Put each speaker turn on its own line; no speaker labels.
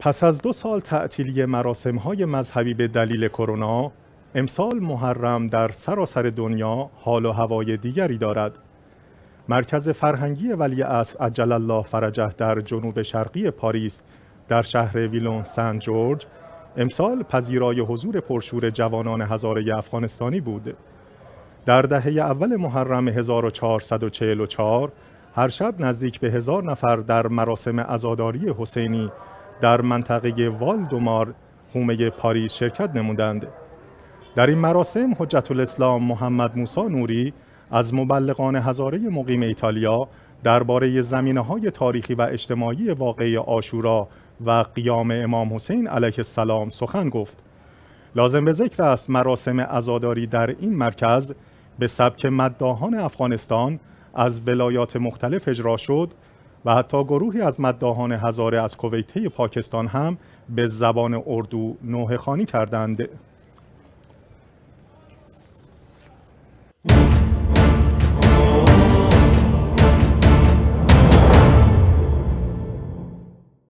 پس از دو سال تعطیلی مراسم های مذهبی به دلیل کرونا امسال محرم در سراسر دنیا حال و هوای دیگری دارد مرکز فرهنگی ولی اصر عجل الله فرجه در جنوب شرقی پاریس در شهر ویلون سن جورج امسال پذیرای حضور پرشور جوانان هزاره افغانستانی بود در دهه اول محرم 1444 هر شب نزدیک به هزار نفر در مراسم ازاداری حسینی در منطقه والدومار حومه پاریس شرکت نمودند. در این مراسم حجت الاسلام محمد موسا نوری از مبلغان هزاره مقیم ایتالیا درباره زمینه های تاریخی و اجتماعی واقعی آشورا و قیام امام حسین علیه السلام سخن گفت. لازم به ذکر است مراسم عزاداری در این مرکز به سبک مداهان افغانستان از ولایات مختلف اجرا شد و حتی گروهی از مدداهان هزاره از کویته پاکستان هم به زبان اردو نوه خانی کردند